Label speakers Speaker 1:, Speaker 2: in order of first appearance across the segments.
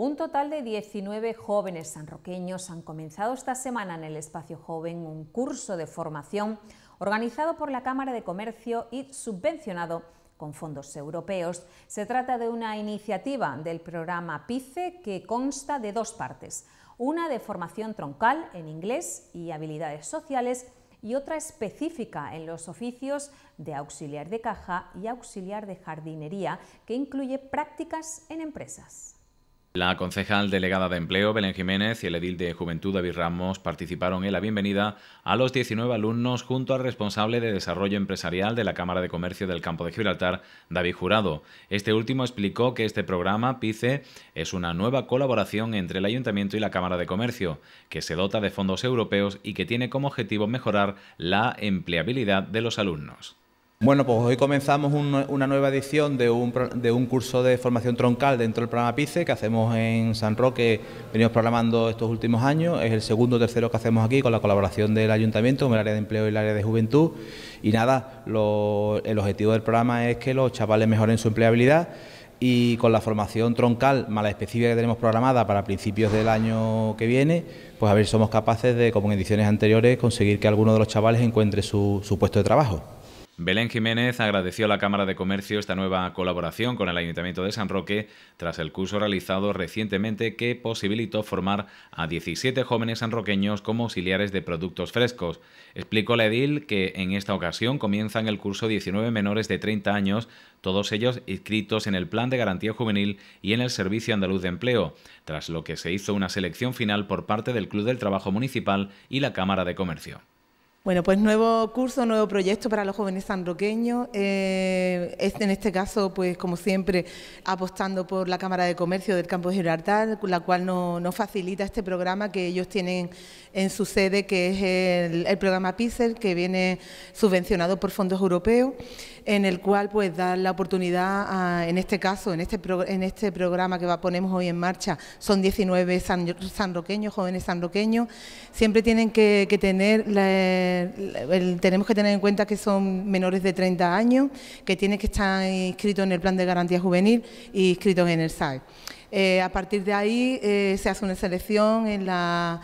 Speaker 1: Un total de 19 jóvenes sanroqueños han comenzado esta semana en el Espacio Joven un curso de formación organizado por la Cámara de Comercio y subvencionado con fondos europeos. Se trata de una iniciativa del programa PICE que consta de dos partes, una de formación troncal en inglés y habilidades sociales y otra específica en los oficios de auxiliar de caja y auxiliar de jardinería que incluye prácticas en empresas.
Speaker 2: La concejal delegada de Empleo, Belén Jiménez, y el edil de Juventud, David Ramos, participaron en la bienvenida a los 19 alumnos junto al responsable de Desarrollo Empresarial de la Cámara de Comercio del Campo de Gibraltar, David Jurado. Este último explicó que este programa, PICE, es una nueva colaboración entre el Ayuntamiento y la Cámara de Comercio, que se dota de fondos europeos y que tiene como objetivo mejorar la empleabilidad de los alumnos.
Speaker 3: Bueno, pues hoy comenzamos una nueva edición de un, curso de formación troncal dentro del programa PICE que hacemos en San Roque, venimos programando estos últimos años, es el segundo o tercero que hacemos aquí con la colaboración del Ayuntamiento, con el área de empleo y el área de juventud. Y nada, el objetivo del programa es que los chavales mejoren su empleabilidad y con la formación troncal más la específica que tenemos programada para principios del año que viene, pues a ver si somos capaces de, como en ediciones anteriores, conseguir que alguno de los chavales encuentre su puesto de trabajo.
Speaker 2: Belén Jiménez agradeció a la Cámara de Comercio esta nueva colaboración con el Ayuntamiento de San Roque tras el curso realizado recientemente que posibilitó formar a 17 jóvenes sanroqueños como auxiliares de productos frescos. Explicó la edil que en esta ocasión comienzan el curso 19 menores de 30 años, todos ellos inscritos en el Plan de Garantía Juvenil y en el Servicio Andaluz de Empleo, tras lo que se hizo una selección final por parte del Club del Trabajo Municipal y la Cámara de Comercio.
Speaker 4: Bueno, pues nuevo curso, nuevo proyecto para los jóvenes sanroqueños. Eh, en este caso, pues como siempre, apostando por la Cámara de Comercio del Campo de Gibraltar, la cual nos facilita este programa que ellos tienen en su sede, que es el, programa PISER, que viene subvencionado por fondos europeos, en el cual pues da la oportunidad, en este caso, en este, en este programa que va, ponemos hoy en marcha, son 19 sanroqueños, jóvenes sanroqueños, siempre tienen que tener... La, tenemos que tener en cuenta que son menores de 30 años, que tienen que estar inscritos en el plan de garantía juvenil y inscritos en el SAE. Eh, a partir de ahí eh, se hace una selección en la,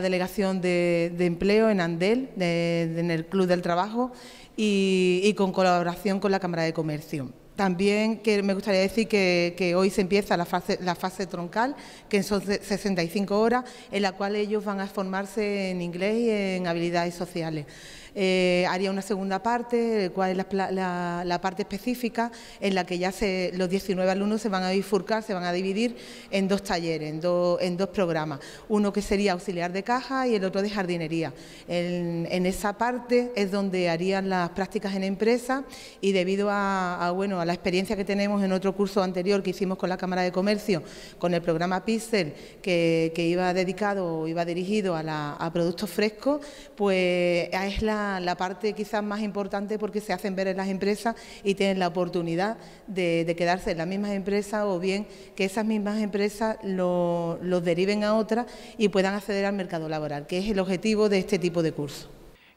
Speaker 4: delegación de, empleo, en Andel, en el Club del Trabajo, y con colaboración con la Cámara de Comercio. También que me gustaría decir que, hoy se empieza la fase, la fase troncal, que son 65 horas, en la cual ellos van a formarse en inglés y en habilidades sociales. Eh, haría una segunda parte, cuál es la, parte específica en la que ya se, los 19 alumnos se van a bifurcar, se van a dividir en dos talleres, en, dos programas, uno que sería auxiliar de caja y el otro de jardinería. En, esa parte es donde harían las prácticas en empresa y debido a, bueno, a la experiencia que tenemos en otro curso anterior que hicimos con la Cámara de Comercio, con el programa Pixel, que, iba dedicado, o iba dirigido a productos frescos, pues es la la, parte quizás más importante porque se hacen ver en las empresas y tienen la oportunidad de, quedarse en las mismas empresas o bien que esas mismas empresas los deriven a otras y puedan acceder al mercado laboral, que es el objetivo de este tipo de curso.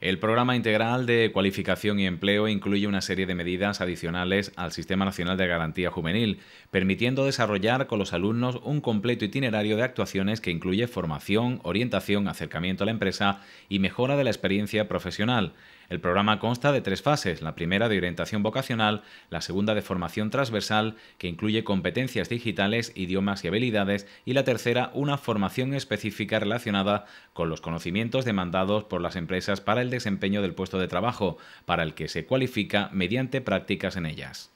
Speaker 2: El programa integral de cualificación y empleo incluye una serie de medidas adicionales al Sistema Nacional de Garantía Juvenil, permitiendo desarrollar con los alumnos un completo itinerario de actuaciones que incluye formación, orientación, acercamiento a la empresa y mejora de la experiencia profesional. El programa consta de tres fases, la primera de orientación vocacional, la segunda de formación transversal, que incluye competencias digitales, idiomas y habilidades, y la tercera una formación específica relacionada con los conocimientos demandados por las empresas para el desempeño del puesto de trabajo, para el que se cualifica mediante prácticas en ellas.